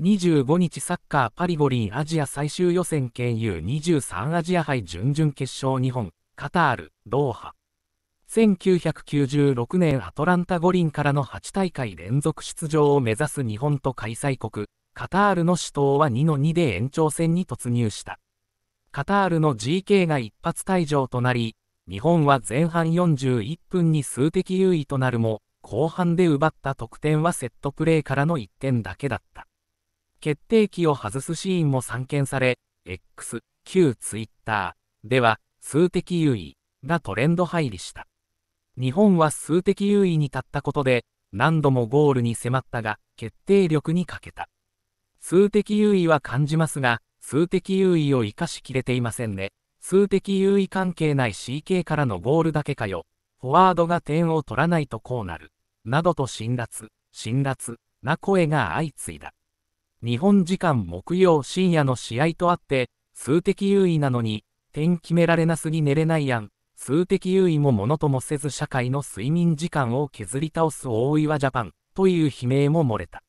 25日サッカーパリ五輪アジア最終予選兼 U23 アジア杯準々決勝日本、カタール、ドーハ。1996年アトランタ五輪からの8大会連続出場を目指す日本と開催国、カタールの死闘は2 2で延長戦に突入した。カタールの GK が一発退場となり、日本は前半41分に数的優位となるも、後半で奪った得点はセットプレーからの1点だけだった。決定機を外すシーンも散見され、X、旧 Twitter では数的優位がトレンド入りした。日本は数的優位に立ったことで、何度もゴールに迫ったが、決定力に欠けた。数的優位は感じますが、数的優位を生かしきれていませんね。数的優位関係ない CK からのゴールだけかよ。フォワードが点を取らないとこうなる。などと辛辣、辛辣な声が相次いだ。日本時間木曜深夜の試合とあって、数的優位なのに、点決められなすぎ寝れないやん。数的優位もものともせず社会の睡眠時間を削り倒す大岩ジャパンという悲鳴も漏れた。